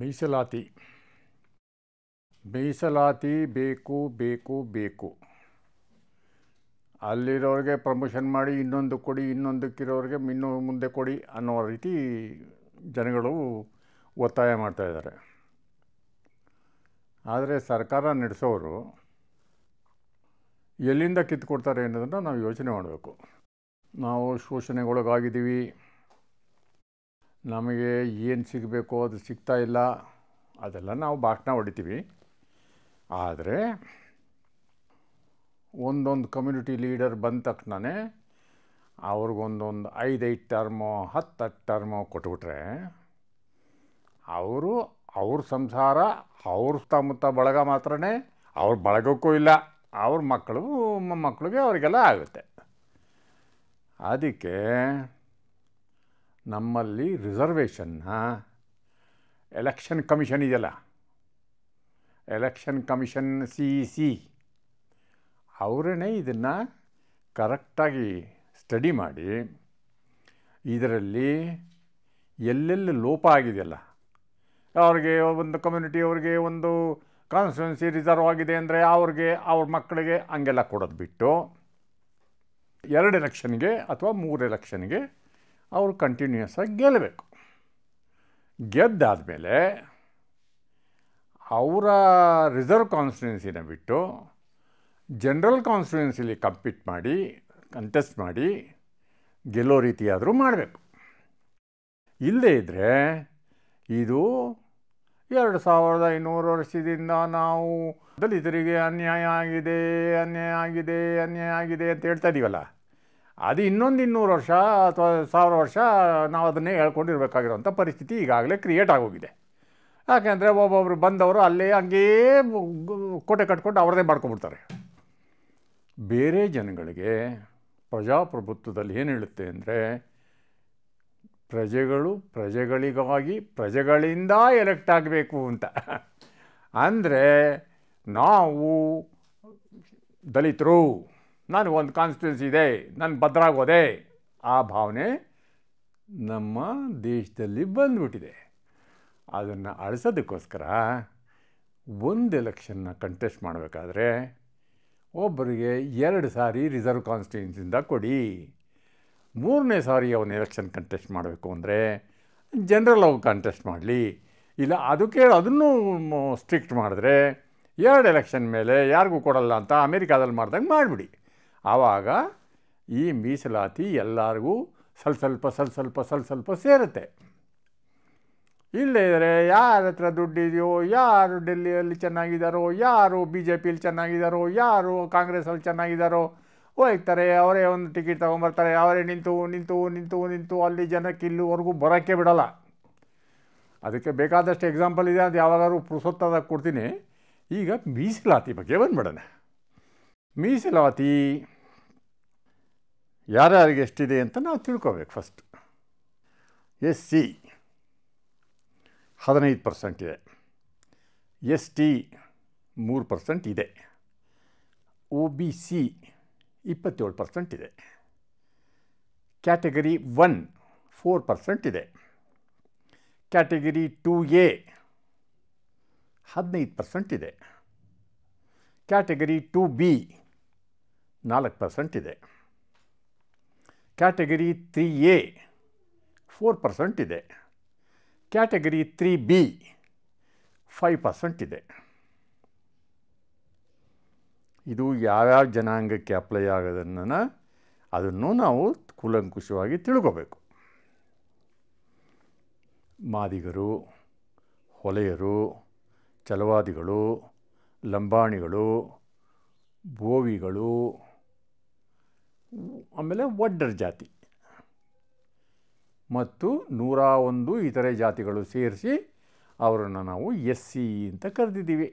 ಮೀಸಲಾತಿ ಮೀಸಲಾತಿ ಬೇಕು ಬೇಕು ಬೇಕು ಅಲ್ಲಿರೋರಿಗೆ ಪ್ರಮೋಷನ್ ಮಾಡಿ ಇನ್ನೊಂದು ಕೊಡಿ ಇನ್ನೊಂದಕ್ಕಿರೋರಿಗೆ ಇನ್ನು ಮುಂದೆ ಕೊಡಿ ಅನ್ನೋ ರೀತಿ ಜನಗಳು ಒತ್ತಾಯ ಮಾಡ್ತಾಯಿದ್ದಾರೆ ಆದರೆ ಸರ್ಕಾರ ನಡೆಸೋರು ಎಲ್ಲಿಂದ ಕಿತ್ಕೊಡ್ತಾರೆ ಅನ್ನೋದನ್ನು ನಾವು ಯೋಚನೆ ಮಾಡಬೇಕು ನಾವು ಶೋಷಣೆಗೊಳಗಾಗಿದ್ದೀವಿ ನಮಗೆ ಏನು ಸಿಗಬೇಕು ಅದು ಸಿಗ್ತಾ ಇಲ್ಲ ಅದೆಲ್ಲ ನಾವು ಭಾಷಣ ಹೊಡಿತೀವಿ ಆದರೆ ಒಂದೊಂದು ಕಮ್ಯುನಿಟಿ ಲೀಡರ್ ಬಂದ ತಕ್ಷಣವೇ ಅವ್ರಿಗೊಂದೊಂದು ಐದೈದು ಟರ್ಮೋ ಹತ್ತು ಹತ್ತು ಟರ್ಮೋ ಕೊಟ್ಬಿಟ್ರೆ ಅವರು ಅವ್ರ ಸಂಸಾರ ಅವ್ರ ಸುತ್ತಮುತ್ತ ಬಳಗ ಮಾತ್ರ ಅವ್ರ ಬಳಗಕ್ಕೂ ಇಲ್ಲ ಅವ್ರ ಮಕ್ಕಳು ಮಕ್ಕಳಿಗೆ ಅವರಿಗೆಲ್ಲ ಆಗುತ್ತೆ ಅದಕ್ಕೆ ನಮ್ಮಲ್ಲಿ ರಿಸರ್ವೇಷನ್ನ ಎಲೆಕ್ಷನ್ ಕಮಿಷನ್ ಇದೆಯಲ್ಲ ಎಲೆಕ್ಷನ್ ಕಮಿಷನ್ ಸಿ ಸಿ ಅವರೇ ಇದನ್ನು ಕರೆಕ್ಟಾಗಿ ಸ್ಟಡಿ ಮಾಡಿ ಇದರಲ್ಲಿ ಎಲ್ಲೆಲ್ಲಿ ಲೋಪ ಆಗಿದೆಯಲ್ಲ ಅವ್ರಿಗೆ ಒಂದು ಕಮ್ಯುನಿಟಿ ಅವ್ರಿಗೆ ಒಂದು ಕಾನ್ಸ್ಟಿಟ್ಯೂನ್ಸಿ ರಿಸರ್ವ್ ಆಗಿದೆ ಅಂದರೆ ಅವ್ರಿಗೆ ಅವ್ರ ಮಕ್ಕಳಿಗೆ ಹಂಗೆಲ್ಲ ಕೊಡೋದು ಬಿಟ್ಟು ಎರಡು ಎಲೆಕ್ಷನ್ಗೆ ಅಥವಾ ಮೂರು ಎಲೆಕ್ಷನ್ಗೆ ಅವರು ಕಂಟಿನ್ಯೂಯಸ್ ಆಗಿ ಗೆಲ್ಲಬೇಕು ಗೆದ್ದಾದಮೇಲೆ ಅವರ ರಿಸರ್ವ್ ಕಾನ್ಸ್ಟಿಟ್ಯೂನ್ಸಿನ ಬಿಟ್ಟು ಜನರಲ್ ಕಾನ್ಸ್ಟಿಟ್ಯೂನ್ಸಿಲಿ ಕಂಪೀಟ್ ಮಾಡಿ ಕಂಟೆಸ್ಟ್ ಮಾಡಿ ಗೆಲ್ಲೋ ರೀತಿಯಾದರೂ ಮಾಡಬೇಕು ಇಲ್ಲದೇ ಇದ್ದರೆ ಇದು ಎರಡು ಸಾವಿರದ ಐನೂರು ವರ್ಷದಿಂದ ನಾವು ದಲಿತರಿಗೆ ಅನ್ಯಾಯ ಆಗಿದೆ ಅನ್ಯಾಯ ಆಗಿದೆ ಅನ್ಯಾಯ ಆಗಿದೆ ಅಂತ ಹೇಳ್ತಾ ಇದ್ದೀವಲ್ಲ ಅದು ಇನ್ನೊಂದು ಇನ್ನೂರು ವರ್ಷ ಅಥವಾ ಸಾವಿರ ವರ್ಷ ನಾವು ಅದನ್ನೇ ಹೇಳ್ಕೊಂಡಿರ್ಬೇಕಾಗಿರೋಂಥ ಪರಿಸ್ಥಿತಿ ಈಗಾಗಲೇ ಕ್ರಿಯೇಟ್ ಆಗೋಗಿದೆ ಯಾಕೆಂದರೆ ಒಬ್ಬೊಬ್ರು ಬಂದವರು ಅಲ್ಲೇ ಹಂಗೇ ಕೋಟೆ ಕಟ್ಕೊಂಡು ಅವ್ರದೇ ಮಾಡ್ಕೊಂಬಿಡ್ತಾರೆ ಬೇರೆ ಜನಗಳಿಗೆ ಪ್ರಜಾಪ್ರಭುತ್ವದಲ್ಲಿ ಏನು ಹೇಳುತ್ತೆ ಅಂದರೆ ಪ್ರಜೆಗಳು ಪ್ರಜೆಗಳಿಗಾಗಿ ಪ್ರಜೆಗಳಿಂದ ಎಲೆಕ್ಟ್ ಆಗಬೇಕು ಅಂತ ಅಂದರೆ ನಾವು ದಲಿತರು ನಾನು ಒಂದು ಕಾನ್ಸ್ಟಿಟ್ಯೂನ್ಸಿ ಇದೆ ನಾನು ಭದ್ರಾಗೋದೆ ಆ ಭಾವನೆ ನಮ್ಮ ದೇಶದಲ್ಲಿ ಬಂದ್ಬಿಟ್ಟಿದೆ ಅದನ್ನು ಅಳಿಸೋದಕ್ಕೋಸ್ಕರ ಒಂದು ಎಲೆಕ್ಷನ್ನ ಕಂಟೆಸ್ಟ್ ಮಾಡಬೇಕಾದ್ರೆ ಒಬ್ಬರಿಗೆ ಎರಡು ಸಾರಿ ರಿಸರ್ವ್ ಕಾನ್ಸ್ಟಿಟ್ಯೂನ್ಸಿಯಿಂದ ಕೊಡಿ ಮೂರನೇ ಸಾರಿ ಅವನು ಎಲೆಕ್ಷನ್ ಕಂಟೆಸ್ಟ್ ಮಾಡಬೇಕು ಅಂದರೆ ಜನರಲ್ ಅವ್ರು ಕಂಟೆಸ್ಟ್ ಮಾಡಲಿ ಇಲ್ಲ ಅದಕ್ಕೆ ಅದನ್ನು ಸ್ಟ್ರಿಕ್ಟ್ ಮಾಡಿದ್ರೆ ಎರಡು ಎಲೆಕ್ಷನ್ ಮೇಲೆ ಯಾರಿಗೂ ಕೊಡಲ್ಲ ಅಂತ ಅಮೇರಿಕಾದಲ್ಲಿ ಮಾಡ್ದಂಗೆ ಮಾಡಿಬಿಡಿ ಆವಾಗ ಈ ಮೀಸಲಾತಿ ಎಲ್ಲರಿಗೂ ಸ್ವಲ್ಪ ಸ್ವಲ್ಪ ಸ್ವಲ್ಪ ಸ್ವಲ್ಪ ಸ್ವಲ್ಪ ಸ್ವಲ್ಪ ಸೇರುತ್ತೆ ಇಲ್ಲದಿದ್ದರೆ ಯಾರ ಹತ್ರ ದುಡ್ಡಿದೆಯೋ ಯಾರು ಡೆಲ್ಲಿಯಲ್ಲಿ ಚೆನ್ನಾಗಿದ್ದಾರೋ ಯಾರು ಬಿ ಜೆ ಪಿಯಲ್ಲಿ ಚೆನ್ನಾಗಿದ್ದಾರೋ ಯಾರು ಕಾಂಗ್ರೆಸಲ್ಲಿ ಚೆನ್ನಾಗಿದ್ದಾರೋ ಹೋಗ್ತಾರೆ ಅವರೇ ಒಂದು ಟಿಕೆಟ್ ತೊಗೊಂಬರ್ತಾರೆ ಅವರೇ ನಿಂತು ನಿಂತು ನಿಂತು ನಿಂತು ಅಲ್ಲಿ ಜನಕ್ಕೆ ಇಲ್ಲಿವರೆಗೂ ಬರೋಕ್ಕೆ ಬಿಡೋಲ್ಲ ಅದಕ್ಕೆ ಬೇಕಾದಷ್ಟು ಎಕ್ಸಾಂಪಲ್ ಇದೆ ಅದು ಯಾವಾಗಾದ್ರೂ ಪುರುಸೊತ್ತಾದಾಗ ಕೊಡ್ತೀನಿ ಈಗ ಮೀಸಲಾತಿ ಬಗ್ಗೆ ಬಂದ್ಬಿಡೋಣ ಮೀಸಲಾತಿ ಯಾರ್ಯಾರಿಗೆ ಎಷ್ಟಿದೆ ಅಂತ ನಾವು ತಿಳ್ಕೊಬೇಕು ಫಸ್ಟ್ ಎಸ್ ಸಿ ಹದಿನೈದು ಪರ್ಸೆಂಟ್ ಇದೆ ಎಸ್ ಟಿ ಮೂರು ಪರ್ಸೆಂಟ್ ಇದೆ ಒ ಬಿ ಸಿ ಇಪ್ಪತ್ತೇಳು ಪರ್ಸೆಂಟ್ ಇದೆ ಕ್ಯಾಟಗರಿ ಒನ್ ಫೋರ್ ಪರ್ಸೆಂಟ್ ಇದೆ ಕ್ಯಾಟಗರಿ ಟು ಎ ಹದಿನೈದು ಪರ್ಸೆಂಟ್ ಇದೆ ಕ್ಯಾಟಗರಿ ಟು ಬಿ ನಾಲ್ಕು ಪರ್ಸೆಂಟ್ ಇದೆ category three A four percent ಇದೆ category three B five percent ಇದೆ ಇದು ಯಾವ್ಯಾವ ಜನಾಂಗಕ್ಕೆ ಅಪ್ಲೈ ಆಗೋದನ್ನ ಅದನ್ನು ನಾವು ಕೂಲಂಕುಷವಾಗಿ ತಿಳ್ಕೋಬೇಕು ಮಾದಿಗರು ಹೊಲೆಯರು ಚಲವಾದಿಗಳು ಲಂಬಾಣಿಗಳು ಬೋವಿಗಳು ಆಮೇಲೆ ಒಡ್ಡರ್ ಜಾತಿ ಮತ್ತು ನೂರ ಒಂದು ಇತರೆ ಜಾತಿಗಳು ಸೇರಿಸಿ ಅವರನ್ನು ನಾವು ಎಸ್ ಸಿ ಅಂತ ಕರೆದಿದ್ದೀವಿ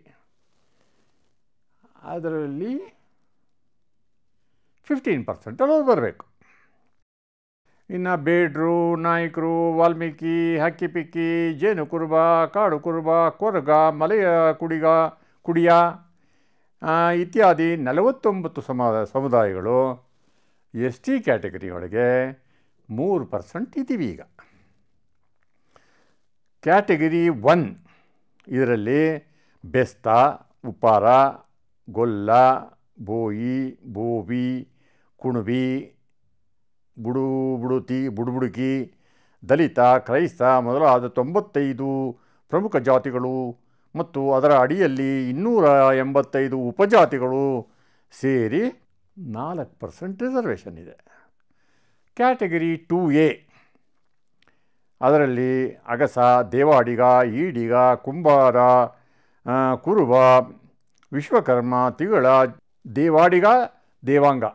ಅದರಲ್ಲಿ ಫಿಫ್ಟೀನ್ ಪರ್ಸೆಂಟ್ ಅವರು ಬರಬೇಕು ಇನ್ನು ಬೇಡ್ರು ನಾಯಕರು ವಾಲ್ಮೀಕಿ ಹಕ್ಕಿ ಪಿಕ್ಕಿ ಜೇನು ಕುರುಬ ಕಾಡು ಕುರುಬ ಕೊರಗ ಮಲೆಯ ಕುಡಿಗ ಕುಡಿಯ ಇತ್ಯಾದಿ ನಲವತ್ತೊಂಬತ್ತು ಸಮ ಸಮುದಾಯಗಳು ಎಸ್ ಟಿ ಕ್ಯಾಟಗರಿ ಮೂರು ಪರ್ಸೆಂಟ್ ಇದ್ದೀವಿ ಈಗ ಕ್ಯಾಟಗರಿ ಒನ್ ಇದರಲ್ಲಿ ಬೆಸ್ತ ಉಪ್ಪಾರ ಗೊಲ್ಲ ಬೋಯಿ ಬೋಬಿ ಕುಣುಬಿ ಬುಡು ಬುಡುತಿ ಬುಡುಬುಡುಕಿ ದಲಿತ ಕ್ರೈಸ್ತ ಮೊದಲಾದ ತೊಂಬತ್ತೈದು ಪ್ರಮುಖ ಜಾತಿಗಳು ಮತ್ತು ಅದರ ಅಡಿಯಲ್ಲಿ ಇನ್ನೂರ ಎಂಬತ್ತೈದು ಉಪಜಾತಿಗಳು ಸೇರಿ ನಾಲ್ಕು ಪರ್ಸೆಂಟ್ ರಿಸರ್ವೇಷನ್ ಇದೆ ಕ್ಯಾಟಗರಿ ಟೂ ಎ ಅದರಲ್ಲಿ ಅಗಸ ದೇವಾಡಿಗ ಈಡಿಗ ಕುಂಬಾರ ಕುರುಬ ವಿಶ್ವಕರ್ಮ ತಿಗಳ ದೇವಾಡಿಗ ದೇವಾಂಗ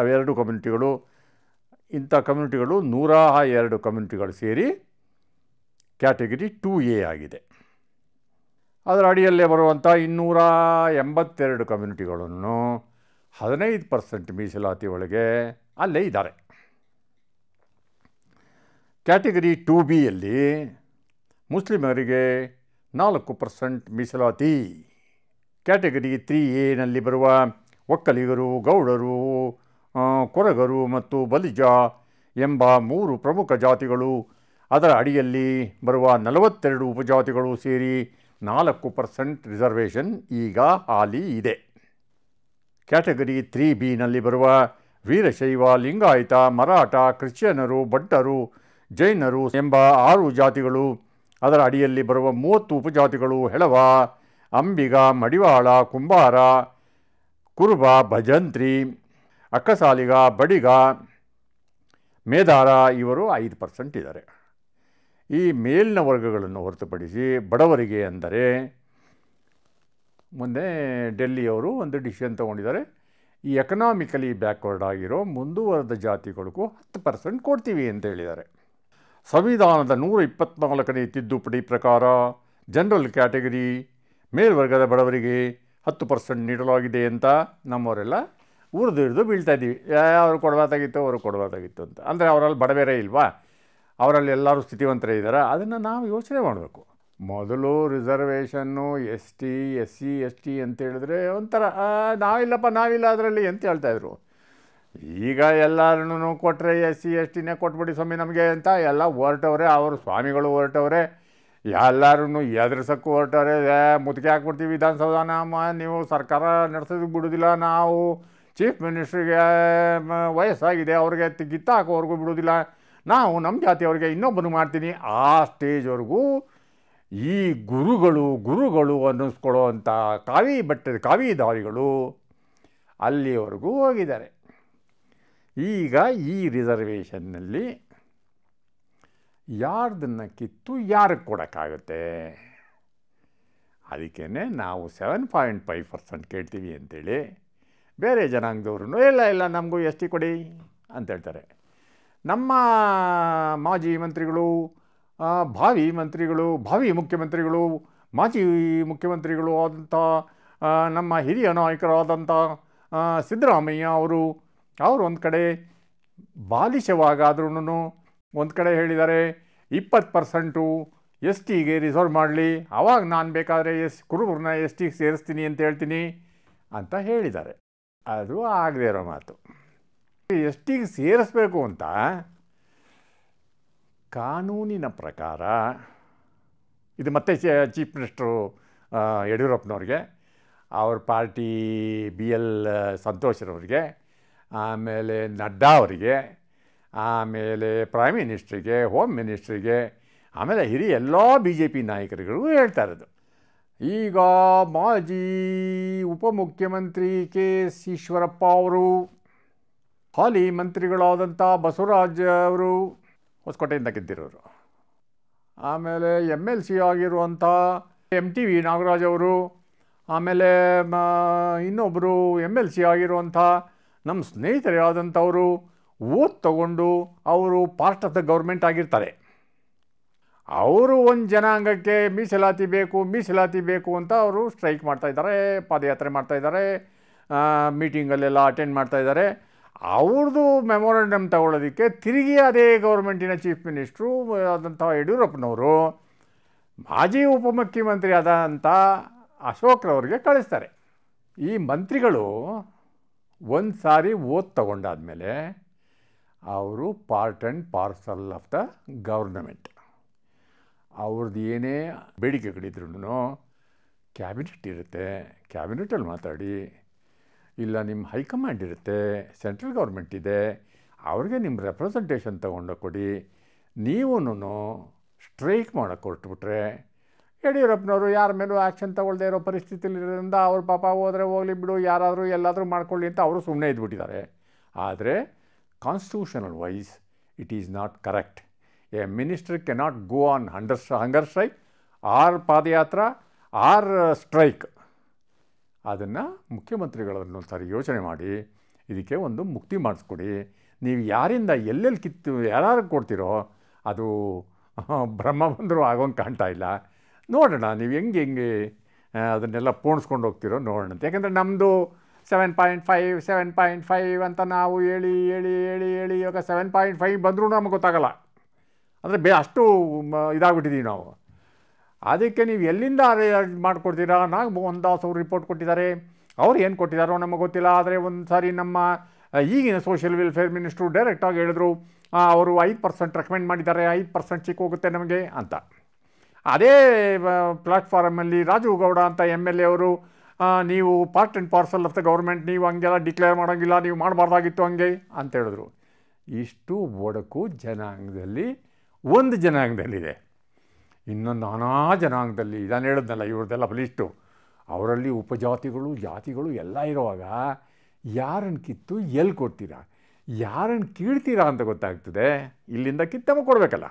ಅವೆರಡು ಕಮ್ಯುನಿಟಿಗಳು ಇಂಥ ಕಮ್ಯುನಿಟಿಗಳು ನೂರ ಎರಡು ಕಮ್ಯುನಿಟಿಗಳು ಸೇರಿ ಕ್ಯಾಟಗರಿ ಟು ಎ ಆಗಿದೆ ಅದರ ಅಡಿಯಲ್ಲೇ ಬರುವಂಥ ಇನ್ನೂರ ಎಂಬತ್ತೆರಡು ಕಮ್ಯುನಿಟಿಗಳನ್ನು ಹದಿನೈದು ಪರ್ಸೆಂಟ್ ಮೀಸಲಾತಿ ಒಳಗೆ ಅಲ್ಲೇ ಇದ್ದಾರೆ ಕ್ಯಾಟಗರಿ ಟು ಬಿಯಲ್ಲಿ ಮುಸ್ಲಿಮರಿಗೆ ನಾಲ್ಕು ಪರ್ಸೆಂಟ್ ಮೀಸಲಾತಿ ಕ್ಯಾಟಗರಿ ತ್ರೀ ಎನಲ್ಲಿ ಬರುವ ಒಕ್ಕಲಿಗರು ಗೌಡರು ಕೊರಗರು ಮತ್ತು ಬಲಿಜ ಎಂಬ ಮೂರು ಪ್ರಮುಖ ಜಾತಿಗಳು ಅದರ ಅಡಿಯಲ್ಲಿ ಬರುವ ನಲವತ್ತೆರಡು ಉಪಜಾತಿಗಳು ಸೇರಿ ನಾಲ್ಕು ಪರ್ಸೆಂಟ್ ರಿಸರ್ವೇಷನ್ ಈಗ ಹಾಲಿ ಇದೆ ಕ್ಯಾಟಗರಿ ತ್ರೀ ಬಿನಲ್ಲಿ ಬರುವ ವೀರಶೈವ ಲಿಂಗಾಯತ ಮರಾಠ ಕ್ರಿಶ್ಚಿಯನರು ಬಡ್ಡರು ಜೈನರು ಎಂಬ ಆರು ಜಾತಿಗಳು ಅದರ ಅಡಿಯಲ್ಲಿ ಬರುವ ಮೂವತ್ತು ಉಪಜಾತಿಗಳು ಹೆಳವ ಅಂಬಿಗ ಮಡಿವಾಳ ಕುಂಬಾರ ಕುರುಬ ಭಜಂತ್ರಿ ಅಕ್ಕಸಾಲಿಗ ಬಡಿಗ ಮೇದಾರ ಇವರು ಐದು ಪರ್ಸೆಂಟ್ ಇದ್ದಾರೆ ಈ ಮೇಲಿನ ವರ್ಗಗಳನ್ನು ಹೊರತುಪಡಿಸಿ ಬಡವರಿಗೆ ಅಂದರೆ ಮೊನ್ನೆ ಡೆಲ್ಲಿಯವರು ಒಂದು ಡಿಸಿಷನ್ ತೊಗೊಂಡಿದ್ದಾರೆ ಈ ಎಕನಾಮಿಕಲಿ ಬ್ಯಾಕ್ವರ್ಡ್ ಆಗಿರೋ ಮುಂದುವರೆದ ಜಾತಿಗಳಿಗೂ ಹತ್ತು ಪರ್ಸೆಂಟ್ ಕೊಡ್ತೀವಿ ಅಂತ ಹೇಳಿದ್ದಾರೆ ಸಂವಿಧಾನದ ನೂರ ಇಪ್ಪತ್ತ್ನಾಲ್ಕನೇ ತಿದ್ದುಪಡಿ ಪ್ರಕಾರ ಜನರಲ್ ಕ್ಯಾಟಗರಿ ಮೇಲ್ವರ್ಗದ ಬಡವರಿಗೆ ಹತ್ತು ಪರ್ಸೆಂಟ್ ನೀಡಲಾಗಿದೆ ಅಂತ ನಮ್ಮವರೆಲ್ಲ ಉರಿದು ಹಿಡಿದು ಬೀಳ್ತಾ ಇದ್ದೀವಿ ಯಾರು ಕೊಡಬಾರ್ದಾಗಿತ್ತು ಅವರು ಕೊಡಬಾರ್ದಾಗಿತ್ತು ಅಂತ ಅಂದರೆ ಅವರಲ್ಲಿ ಬಡವೇರೇ ಇಲ್ವಾ ಅವರಲ್ಲಿ ಎಲ್ಲರೂ ಸ್ಥಿತಿವಂತರೇ ಇದ್ದಾರೆ ಅದನ್ನು ನಾವು ಯೋಚನೆ ಮಾಡಬೇಕು ಮೊದಲು reservation S T S C S T ಅಂತೇಳಿದ್ರೆ ಒಂಥರ ನಾವಿಲ್ಲಪ್ಪ ನಾವಿಲ್ಲ ಅದರಲ್ಲಿ ಅಂತ ಹೇಳ್ತಾಯಿದ್ರು ಈಗ ಎಲ್ಲರೂ ಕೊಟ್ಟರೆ ಎಸ್ ಸಿ ಎಸ್ ಟಿನೇ ಕೊಟ್ಬಿಡಿ ಸ್ವಾಮಿ ನಮಗೆ ಅಂತ ಎಲ್ಲ ಹೊರಟವ್ರೆ ಅವರು ಸ್ವಾಮಿಗಳು ಹೊರಟವ್ರೆ ಎಲ್ಲರೂ ಎದುರ್ಸೋಕ್ಕೂ ಹೊರಟವ್ರೆ ಮುದುಕಿ ಹಾಕ್ಬಿಡ್ತೀವಿ ವಿಧಾನಸೌಧ ನಮ್ಮ ನೀವು ಸರ್ಕಾರ ನಡೆಸೋದಕ್ಕೆ ಬಿಡೋದಿಲ್ಲ ನಾವು ಚೀಫ್ ಮಿನಿಸ್ಟ್ರಿಗೆ ವಯಸ್ಸಾಗಿದೆ ಅವ್ರಿಗೆ ಹಾಕೋವರೆಗೂ ಬಿಡೋದಿಲ್ಲ ನಾವು ನಮ್ಮ ಜಾತಿಯವ್ರಿಗೆ ಇನ್ನೊಬ್ಬನು ಮಾಡ್ತೀನಿ ಆ ಸ್ಟೇಜ್ವರೆಗೂ ಈ ಗುರುಗಳು ಗುರುಗಳು ಅನ್ನಿಸ್ಕೊಳ್ಳುವಂಥ ಕಾವಿ ಬಟ್ಟೆ ಕಾವಿ ದಾರಿಗಳು ಅಲ್ಲಿವರೆಗೂ ಹೋಗಿದ್ದಾರೆ ಈಗ ಈ ರಿಸರ್ವೇಷನ್ನಲ್ಲಿ ಯಾರ್ದನ್ನು ಕಿತ್ತು ಯಾರಿಗೆ ಕೊಡೋಕ್ಕಾಗುತ್ತೆ ಅದಕ್ಕೇ ನಾವು ಸೆವೆನ್ ಪಾಯಿಂಟ್ ಫೈವ್ ಪರ್ಸೆಂಟ್ ಕೇಳ್ತೀವಿ ಅಂತೇಳಿ ಬೇರೆ ಜನಾಂಗದವ್ರು ಇಲ್ಲ ಇಲ್ಲ ನಮಗೂ ಎಷ್ಟು ಕೊಡಿ ಅಂತ ಹೇಳ್ತಾರೆ ನಮ್ಮ ಮಾಜಿ ಮಂತ್ರಿಗಳು ಭಾವಿ ಮಂತ್ರಿಗಳು ಭಾವಿ ಮುಖ್ಯಮಂತ್ರಿಗಳು ಮಾಜಿ ಮುಖ್ಯಮಂತ್ರಿಗಳು ಆದಂಥ ನಮ್ಮ ಹಿರಿಯ ನಾಯಕರಾದಂಥ ಸಿದ್ದರಾಮಯ್ಯ ಅವರು ಅವರು ಒಂದು ಕಡೆ ಬಾಲಿಶವಾಗಾದ್ರೂ ಒಂದು ಕಡೆ ಹೇಳಿದ್ದಾರೆ ಇಪ್ಪತ್ತು ಪರ್ಸೆಂಟು ಎಸ್ ಟಿಗೆ ರಿಸರ್ವ್ ಮಾಡಲಿ ಅವಾಗ ನಾನು ಬೇಕಾದರೆ ಎಸ್ ಕುರುಬರನ್ನ ಎಸ್ ಟಿಗೆ ಸೇರಿಸ್ತೀನಿ ಅಂತ ಹೇಳ್ತೀನಿ ಅಂತ ಹೇಳಿದ್ದಾರೆ ಅದು ಆಗದೆ ಇರೋ ಮಾತು ಎಸ್ ಟಿಗೆ ಸೇರಿಸ್ಬೇಕು ಅಂತ ಕಾನೂನಿನ ಪ್ರಕಾರ ಇದು ಮತ್ತೆ ಚೀಫ್ ಮಿನಿಸ್ಟ್ರು ಯಡಿಯೂರಪ್ಪನವ್ರಿಗೆ ಅವ್ರ ಪಾರ್ಟಿ ಬಿ ಎಲ್ ಸಂತೋಷರವ್ರಿಗೆ ಆಮೇಲೆ ನಡ್ಡಾ ಅವರಿಗೆ ಆಮೇಲೆ ಪ್ರೈಮ್ ಮಿನಿಸ್ಟ್ರಿಗೆ ಹೋಮ್ ಮಿನಿಸ್ಟ್ರಿಗೆ ಆಮೇಲೆ ಹಿರಿಯ ಎಲ್ಲ ಬಿ ಜೆ ಪಿ ನಾಯಕರುಗಳಿಗೂ ಹೇಳ್ತಾ ಇರೋದು ಈಗ ಮಾಜಿ ಉಪಮುಖ್ಯಮಂತ್ರಿ ಕೆ ಎಸ್ ಈಶ್ವರಪ್ಪ ಅವರು ಹಾಲಿ ಮಂತ್ರಿಗಳಾದಂಥ ಬಸವರಾಜ್ ಅವರು ಹೊಸಕೋಟೆಯಿಂದ ಗೆದ್ದಿರೋರು ಆಮೇಲೆ ಎಮ್ ಎಲ್ ಸಿ ಆಗಿರುವಂಥ ಎಮ್ ಟಿ ವಿ ನಾಗರಾಜ್ ಅವರು ಆಮೇಲೆ ಇನ್ನೊಬ್ಬರು ಎಮ್ ಎಲ್ ಸಿ ಆಗಿರುವಂಥ ನಮ್ಮ ಸ್ನೇಹಿತರೇ ಆದಂಥವರು ಓದು ತಗೊಂಡು ಅವರು ಪಾರ್ಟ್ ಆಫ್ ದ ಗೌರ್ಮೆಂಟ್ ಆಗಿರ್ತಾರೆ ಅವರು ಒಂದು ಜನಾಂಗಕ್ಕೆ ಮೀಸಲಾತಿ ಬೇಕು ಮೀಸಲಾತಿ ಬೇಕು ಅಂತ ಅವರು ಸ್ಟ್ರೈಕ್ ಮಾಡ್ತಾಯಿದ್ದಾರೆ ಪಾದಯಾತ್ರೆ ಮಾಡ್ತಾಯಿದ್ದಾರೆ ಮೀಟಿಂಗಲ್ಲೆಲ್ಲ ಅಟೆಂಡ್ ಮಾಡ್ತಾಯಿದ್ದಾರೆ ಅವ್ರದ್ದು ಮೆಮೊರಂಡಮ್ ತಗೊಳ್ಳೋದಕ್ಕೆ ತಿರುಗಿ ಅದೇ ಗೌರ್ಮೆಂಟಿನ ಚೀಫ್ ಮಿನಿಸ್ಟ್ರು ಆದಂಥ ಯಡಿಯೂರಪ್ಪನವರು ಮಾಜಿ ಉಪಮುಖ್ಯಮಂತ್ರಿ ಆದಂಥ ಅಶೋಕ್ರವ್ರಿಗೆ ಕಳಿಸ್ತಾರೆ ಈ ಮಂತ್ರಿಗಳು ಒಂದು ಸಾರಿ ಓದ್ ತಗೊಂಡಾದಮೇಲೆ ಅವರು part and parcel of the government ಅವ್ರದ್ದು ಏನೇ ಬೇಡಿಕೆಗಳಿದ್ರು ಕ್ಯಾಬಿನೆಟ್ ಇರುತ್ತೆ ಕ್ಯಾಬಿನೆಟಲ್ಲಿ ಮಾತಾಡಿ ಇಲ್ಲ ನಿಮ್ಮ ಹೈಕಮಾಂಡ್ ಇರುತ್ತೆ ಸೆಂಟ್ರಲ್ ಗೌರ್ಮೆಂಟ್ ಇದೆ ಅವ್ರಿಗೆ ನಿಮ್ಮ ರೆಪ್ರೆಸೆಂಟೇಷನ್ ತೊಗೊಂಡು ಕೊಡಿ ನೀವೂ ಸ್ಟ್ರೈಕ್ ಮಾಡೋಕೆ ಕೊಟ್ಬಿಟ್ರೆ ಯಡಿಯೂರಪ್ಪನವರು ಯಾರ ಮೇಲೂ ಆ್ಯಕ್ಷನ್ ತೊಗೊಳ್ದೇ ಇರೋ ಪರಿಸ್ಥಿತಿಲಿರೋದ್ರಿಂದ ಅವ್ರ ಪಾಪ ಹೋದರೆ ಹೋಗಲಿ ಬಿಡು ಯಾರಾದರೂ ಎಲ್ಲಾದರೂ ಮಾಡ್ಕೊಳ್ಳಿ ಅಂತ ಅವರು ಸುಮ್ಮನೆ ಇದ್ಬಿಟ್ಟಿದ್ದಾರೆ ಆದರೆ constitutional wise it is not correct a minister cannot go on hunger hunger strike or padayatra or strike ಅದನ್ನು ಮುಖ್ಯಮಂತ್ರಿಗಳನ್ನು ಸಾರಿ ಯೋಚನೆ ಮಾಡಿ ಇದಕ್ಕೆ ಒಂದು ಮುಕ್ತಿ ಮಾಡಿಸ್ಕೊಡಿ ನೀವು ಯಾರಿಂದ ಎಲ್ಲೆಲ್ಲಿ ಕಿತ್ತು ಯಾರು ಕೊಡ್ತೀರೋ ಅದು ಬ್ರಹ್ಮ ಬಂದರೂ ಆಗೋಂಗೆ ಕಾಣ್ತಾ ಇಲ್ಲ ನೋಡೋಣ ನೀವು ಹೆಂಗೆ ಹೆಂಗೆ ಅದನ್ನೆಲ್ಲ ಪೋಣಿಸ್ಕೊಂಡು ಹೋಗ್ತಿರೋ ನೋಡೋಣ ಯಾಕಂದರೆ ನಮ್ಮದು seven point five seven point five ಅಂತ ನಾವು ಹೇಳಿ ಹೇಳಿ ಹೇಳಿ ಹೇಳಿ ಇವಾಗ ಸೆವೆನ್ ಪಾಯಿಂಟ್ ಫೈವ್ ಬಂದರೂ ನಮಗೆ ಗೊತ್ತಾಗಲ್ಲ ಅಂದರೆ ಬೇ ಅಷ್ಟು ಇದಾಗ್ಬಿಟ್ಟಿದ್ದೀವಿ ನಾವು ಅದಕ್ಕೆ ನೀವು ಎಲ್ಲಿಂದ ಅದೇ ಮಾಡಿಕೊಡ್ತೀರಾ ನಾಗ ಮೋಹನ್ ದಾಸ್ ಅವರು ರಿಪೋರ್ಟ್ ಕೊಟ್ಟಿದ್ದಾರೆ ಅವ್ರು ಏನು ಕೊಟ್ಟಿದ್ದಾರೋ ನಮಗೆ ಗೊತ್ತಿಲ್ಲ ಆದರೆ ಒಂದು ಸಾರಿ ನಮ್ಮ ಈಗಿನ ಸೋಷಿಯಲ್ ವೆಲ್ಫೇರ್ ಮಿನಿಸ್ಟ್ರು ಡೈರೆಕ್ಟಾಗಿ ಹೇಳಿದ್ರು ಅವರು ಐದು ಪರ್ಸೆಂಟ್ ರೆಕಮೆಂಡ್ ಮಾಡಿದ್ದಾರೆ ಐದು ಪರ್ಸೆಂಟ್ ಹೋಗುತ್ತೆ ನಮಗೆ ಅಂತ ಅದೇ ಪ್ಲಾಟ್ಫಾರ್ಮಲ್ಲಿ ರಾಜೀವ್ ಗೌಡ ಅಂತ ಎಮ್ ಎಲ್ ಎ ಅವರು ನೀವು part and parcel of the government ನೀವು ಹಂಗೆಲ್ಲ ಡಿಕ್ಲೇರ್ ಮಾಡೋಂಗಿಲ್ಲ ನೀವು ಮಾಡಬಾರ್ದಾಗಿತ್ತು ಹಂಗೆ ಅಂತ ಹೇಳಿದ್ರು ಇಷ್ಟು ಒಡಕು ಜನಾಂಗದಲ್ಲಿ ಒಂದು ಜನಾಂಗದಲ್ಲಿದೆ ಇನ್ನೊಂದು ನಾನಾ ಜನಾಂಗದಲ್ಲಿ ನಾನು ಹೇಳಿದ್ನಲ್ಲ ಇವ್ರದ್ದೆಲ್ಲ ಲಿಸ್ಟು ಅವರಲ್ಲಿ ಉಪಜಾತಿಗಳು ಜಾತಿಗಳು ಎಲ್ಲ ಇರುವಾಗ ಯಾರನ್ನು ಕಿತ್ತು ಎಲ್ಲಿ ಕೊಡ್ತೀರಾ ಯಾರನ್ನು ಕೀಳ್ತೀರಾ ಅಂತ ಗೊತ್ತಾಗ್ತದೆ ಇಲ್ಲಿಂದ ಕಿತ್ತಮ್ಮ ಕೊಡಬೇಕಲ್ಲ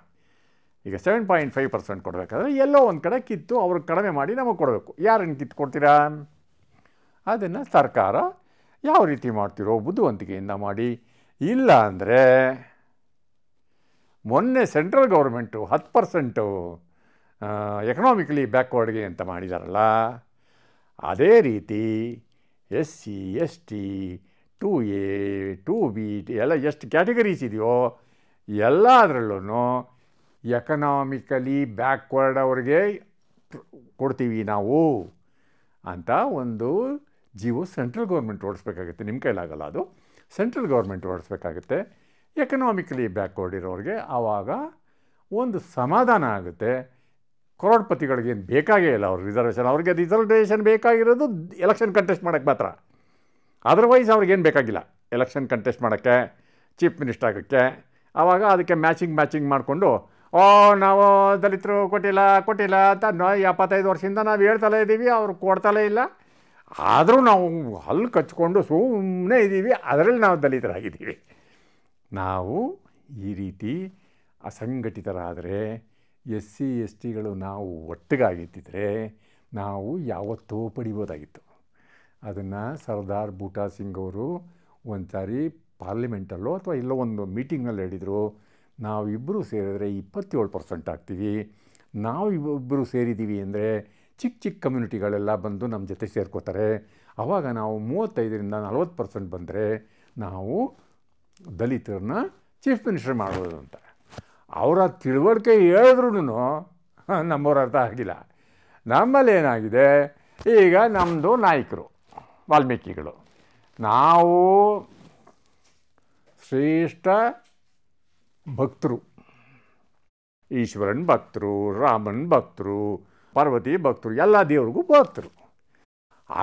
ಈಗ ಸೆವೆನ್ ಪಾಯಿಂಟ್ ಫೈವ್ ಪರ್ಸೆಂಟ್ ಕೊಡಬೇಕಾದ್ರೆ ಎಲ್ಲೋ ಒಂದು ಕಡೆ ಕಿತ್ತು ಅವ್ರಿಗೆ ಕಡಿಮೆ ಮಾಡಿ ನಮಗೆ ಕೊಡಬೇಕು ಯಾರನ್ನು ಕಿತ್ತು ಕೊಡ್ತೀರಾ ಅದನ್ನು ಸರ್ಕಾರ ಯಾವ ರೀತಿ ಮಾಡ್ತಿರೋ ಬುದ್ಧಿವಂತಿಕೆಯಿಂದ ಮಾಡಿ ಇಲ್ಲ ಅಂದರೆ ಮೊನ್ನೆ ಸೆಂಟ್ರಲ್ ಗೌರ್ಮೆಂಟು ಹತ್ತು ಪರ್ಸೆಂಟು ಎಕನಾಮಿಕಲಿ ಬ್ಯಾಕ್ವರ್ಡ್ಗೆ ಅಂತ ಮಾಡಿದಾರಲ್ಲ ಅದೇ ರೀತಿ S C S T two A two B ಎಲ್ಲ ಎಷ್ಟು ಕ್ಯಾಟಗರೀಸ್ ಇದೆಯೋ ಎಲ್ಲ ಅದರಲ್ಲೂ ಎಕನಾಮಿಕಲಿ ಬ್ಯಾಕ್ವರ್ಡ್ ಅವ್ರಿಗೆ ಕೊಡ್ತೀವಿ ನಾವು ಅಂತ ಒಂದು ಜೀವ ಸೆಂಟ್ರಲ್ ಗೌರ್ಮೆಂಟ್ ಓಡಿಸ್ಬೇಕಾಗುತ್ತೆ ನಿಮ್ಮ ಕೈಲಾಗಲ್ಲ ಅದು ಸೆಂಟ್ರಲ್ ಗೌರ್ಮೆಂಟ್ ಓಡಿಸ್ಬೇಕಾಗುತ್ತೆ ಎಕನಾಮಿಕಲಿ ಬ್ಯಾಕ್ವರ್ಡ್ ಇರೋರಿಗೆ ಆವಾಗ ಒಂದು ಸಮಾಧಾನ ಆಗುತ್ತೆ ಕರೋಡ್ಪತಿಗಳಿಗೇನು ಬೇಕಾಗೇ ಇಲ್ಲ ಅವ್ರ ರಿಸರ್ವೇಷನ್ ಅವ್ರಿಗೆ ರಿಸರ್ವೇಷನ್ ಬೇಕಾಗಿರೋದು ಎಲೆಕ್ಷನ್ ಕಂಟೆಸ್ಟ್ ಮಾಡೋಕ್ಕೆ ಮಾತ್ರ ಅದರ್ವೈಸ್ ಅವ್ರಿಗೇನು ಬೇಕಾಗಿಲ್ಲ ಎಲೆಕ್ಷನ್ ಕಂಟೆಸ್ಟ್ ಮಾಡೋಕ್ಕೆ ಚೀಫ್ ಮಿನಿಸ್ಟರ್ ಆಗೋಕ್ಕೆ ಆವಾಗ ಅದಕ್ಕೆ ಮ್ಯಾಚಿಂಗ್ ಮ್ಯಾಚಿಂಗ್ ಮಾಡಿಕೊಂಡು ಓ ನಾವು ದಲಿತರು ಕೊಟ್ಟಿಲ್ಲ ಕೊಟ್ಟಿಲ್ಲ ಅಂತ ಎಪ್ಪತ್ತೈದು ವರ್ಷದಿಂದ ನಾವು ಹೇಳ್ತಲೇ ಇದ್ದೀವಿ ಅವ್ರು ಕೊಡ್ತಲೇ ಇಲ್ಲ ಆದರೂ ನಾವು ಹಲ್ಲು ಕಚ್ಕೊಂಡು ಸುಮ್ಮನೆ ಇದ್ದೀವಿ ಅದರಲ್ಲಿ ನಾವು ದಲಿತರಾಗಿದ್ದೀವಿ ನಾವು ಈ ರೀತಿ ಅಸಂಘಟಿತರಾದರೆ ಎಸ್ ಸಿ ಎಸ್ ಟಿಗಳು ನಾವು ಒಟ್ಟಿಗಾಗಿದ್ದಿದ್ರೆ ನಾವು ಯಾವತ್ತೂ ಪಡಿಬೋದಾಗಿತ್ತು ಅದನ್ನು ಸರ್ದಾರ್ ಬೂಟಾ ಸಿಂಗ್ ಅವರು ಒಂದು ಸಾರಿ ಪಾರ್ಲಿಮೆಂಟಲ್ಲೋ ಅಥವಾ ಇಲ್ಲೋ ಒಂದು ಮೀಟಿಂಗ್ನಲ್ಲಿ ಹೇಳಿದರು ನಾವಿಬ್ಬರು ಸೇರಿದ್ರೆ ಇಪ್ಪತ್ತೇಳು ಪರ್ಸೆಂಟ್ ಆಗ್ತೀವಿ ನಾವು ಇಬ್ಬರು ಸೇರಿದ್ದೀವಿ ಅಂದರೆ ಚಿಕ್ಕ ಚಿಕ್ಕ ಕಮ್ಯುನಿಟಿಗಳೆಲ್ಲ ಬಂದು ನಮ್ಮ ಜೊತೆ ಸೇರ್ಕೋತಾರೆ ಆವಾಗ ನಾವು ಮೂವತ್ತೈದರಿಂದ ನಲ್ವತ್ತು ಪರ್ಸೆಂಟ್ ಬಂದರೆ ನಾವು ದಲಿತರನ್ನ ಚೀಫ್ ಮಿನಿಸ್ಟರ್ ಮಾಡ್ಬೋದು ಅಂತ ಅವರ ತಿಳುವಳಿಕೆ ಹೇಳಿದ್ರೂ ನಮ್ಮವ್ರ ಅರ್ಥ ಆಗಿಲ್ಲ ನಮ್ಮಲ್ಲಿ ಏನಾಗಿದೆ ಈಗ ನಮ್ಮದು ನಾಯಕರು ವಾಲ್ಮೀಕಿಗಳು ನಾವು ಶ್ರೇಷ್ಠ ಭಕ್ತರು ಈಶ್ವರನ ಭಕ್ತರು ರಾಮನ ಭಕ್ತರು ಪಾರ್ವತಿ ಭಕ್ತರು ಎಲ್ಲ ದೇವ್ರಿಗೂ ಭಕ್ತರು